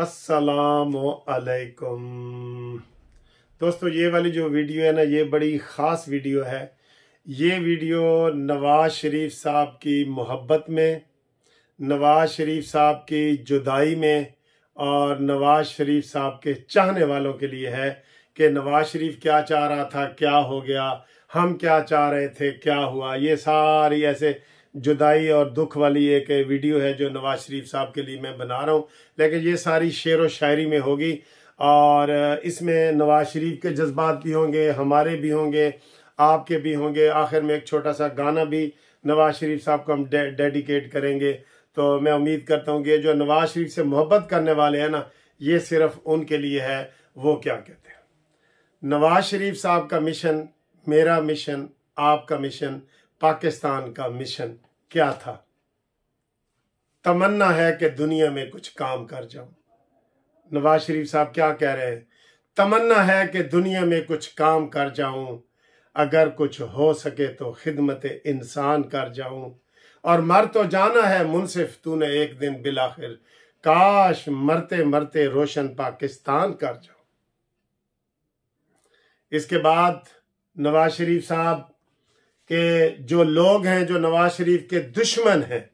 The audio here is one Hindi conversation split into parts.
असलकुम दोस्तों ये वाली जो वीडियो है ना ये बड़ी ख़ास वीडियो है ये वीडियो नवाज शरीफ साहब की मोहब्बत में नवाज शरीफ साहब की जुदाई में और नवाज शरीफ साहब के चाहने वालों के लिए है कि नवाज शरीफ क्या चाह रहा था क्या हो गया हम क्या चाह रहे थे क्या हुआ ये सारी ऐसे जुदाई और दुख वाली एक वीडियो है जो नवाज शरीफ साहब के लिए मैं बना रहा हूँ लेकिन ये सारी शेर व शायरी में होगी और इसमें नवाज शरीफ के जज्बात भी होंगे हमारे भी होंगे आपके भी होंगे आखिर में एक छोटा सा गाना भी नवाज शरीफ साहब को हम डेडिकेट करेंगे तो मैं उम्मीद करता हूँ कि जो नवाज शरीफ से मोहब्बत करने वाले हैं ना ये सिर्फ उनके लिए है वो क्या कहते हैं नवाज शरीफ साहब का मिशन मेरा मिशन आपका मिशन पाकिस्तान का मिशन क्या था तमन्ना है कि दुनिया में कुछ काम कर जाऊं नवाज शरीफ साहब क्या कह रहे हैं तमन्ना है कि दुनिया में कुछ काम कर जाऊं अगर कुछ हो सके तो खिदमत इंसान कर जाऊं और मर तो जाना है मुनसिफ तूने एक दिन बिलाखिर काश मरते मरते रोशन पाकिस्तान कर जाऊं इसके बाद नवाज शरीफ साहब कि जो लोग हैं जो नवाज शरीफ के दुश्मन हैं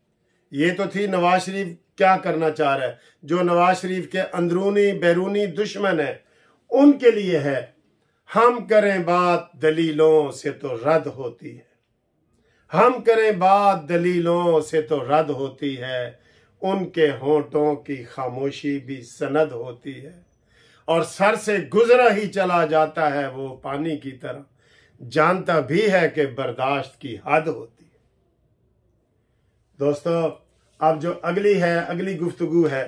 ये तो थी नवाज शरीफ क्या करना चाह रहा है जो नवाज शरीफ के अंदरूनी बैरूनी दुश्मन है उनके लिए है हम करें बात दलीलों से तो रद्द होती है हम करें बात दलीलों से तो रद्द होती है उनके होठों की खामोशी भी सनद होती है और सर से गुजरा ही चला जाता है वो पानी की तरह जानता भी है कि बर्दाश्त की हद होती है दोस्तों अब जो अगली है अगली गुफ्तगु है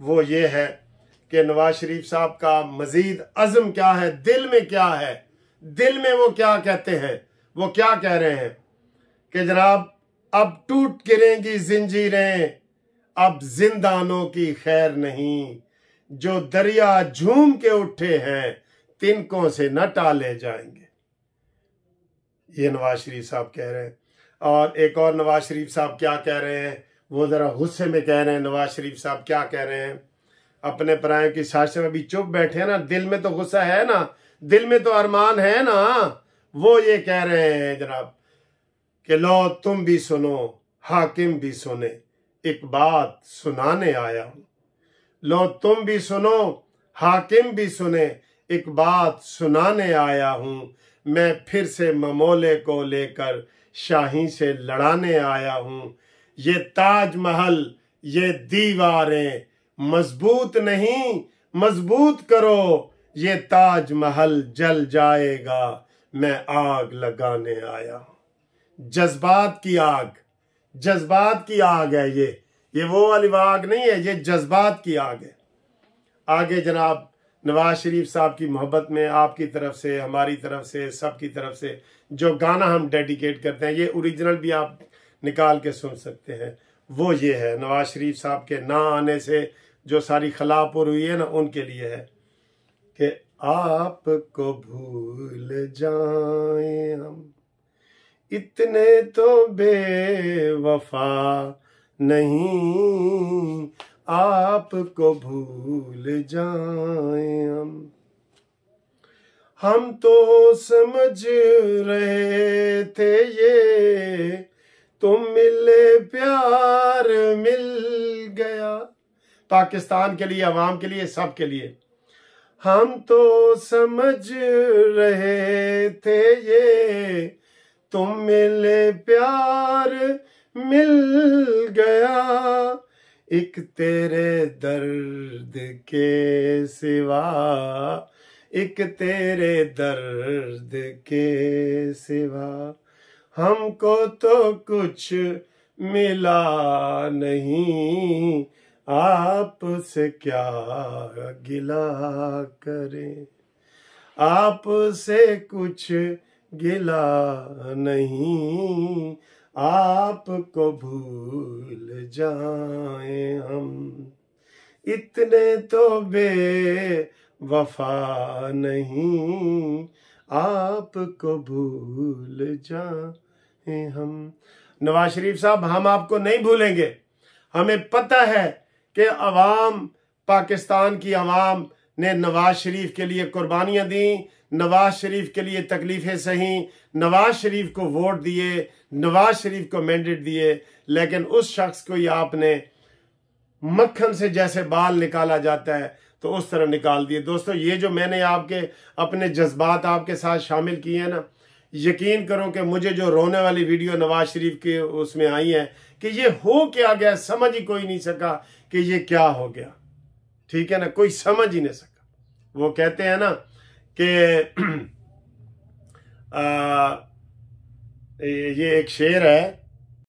वो ये है कि नवाज शरीफ साहब का मजीद अज़म क्या है दिल में क्या है दिल में वो क्या कहते हैं वो क्या कह रहे हैं कि जनाब अब टूट गिरेंगी जंजीरें अब जिंदानों की खैर नहीं जो दरिया झूम के उठे हैं तिनकों से न टाले जाएंगे ये नवाज शरीफ साहब कह रहे हैं और एक और नवाज शरीफ साहब क्या कह रहे हैं वो ज़रा गुस्से में कह रहे हैं नवाज शरीफ साहब क्या कह रहे हैं अपने परायों की साक्ष में अभी चुप बैठे हैं ना दिल में तो गुस्सा है ना दिल में तो अरमान है ना वो ये कह रहे हैं जनाब कि लो तुम भी सुनो हाकिम भी सुने एक बात सुनाने आया हूं लो तुम भी सुनो हाकिम भी सुने एक बात सुनाने आया हूँ मैं फिर से ममोले को लेकर शाही से लड़ाने आया हूँ ये ताजमहल ये दीवारें मजबूत नहीं मजबूत करो ये ताजमहल जल जाएगा मैं आग लगाने आया हूं जज्बात की आग जज्बात की आग है ये ये वो वाली आग नहीं है ये जज्बात की आग है आगे जनाब नवाज शरीफ साहब की मोहब्बत में आपकी तरफ से हमारी तरफ से सबकी तरफ से जो गाना हम डेडिकेट करते हैं ये ओरिजिनल भी आप निकाल के सुन सकते हैं वो ये है नवाज शरीफ साहब के ना आने से जो सारी खलापुर हुई है ना उनके लिए है कि आपको भूल जाए हम इतने तो बेवफा नहीं आपको भूल जाए हम हम तो समझ रहे थे ये तुम मिले प्यार मिल गया पाकिस्तान के लिए अवाम के लिए सब के लिए हम तो समझ रहे थे ये तुम मिले प्यार मिल गया एक तेरे दर्द के सिवा एक तेरे दर्द के सिवा हमको तो कुछ मिला नहीं आप से क्या गिला करें आप से कुछ गिला नहीं आपको भूल जाए हम इतने तो बे वफा नहीं आपको भूल जाए हम नवाज शरीफ साहब हम आपको नहीं भूलेंगे हमें पता है कि अवाम पाकिस्तान की अवाम ने नवाज शरीफ के लिए कुर्बानियां दी नवाज शरीफ के लिए तकलीफ़ें सही नवाज शरीफ को वोट दिए नवाज शरीफ को मैंडेट दिए लेकिन उस शख्स को ही आपने मक्खन से जैसे बाल निकाला जाता है तो उस तरह निकाल दिए दोस्तों ये जो मैंने आपके अपने जज्बात आपके साथ शामिल किए हैं ना यकीन करो कि मुझे जो रोने वाली वीडियो नवाज शरीफ के उसमें आई है कि ये हो क्या गया समझ ही कोई नहीं सका कि ये क्या हो गया ठीक है ना कोई समझ ही नहीं सका वो कहते हैं ना कि ये एक शेर है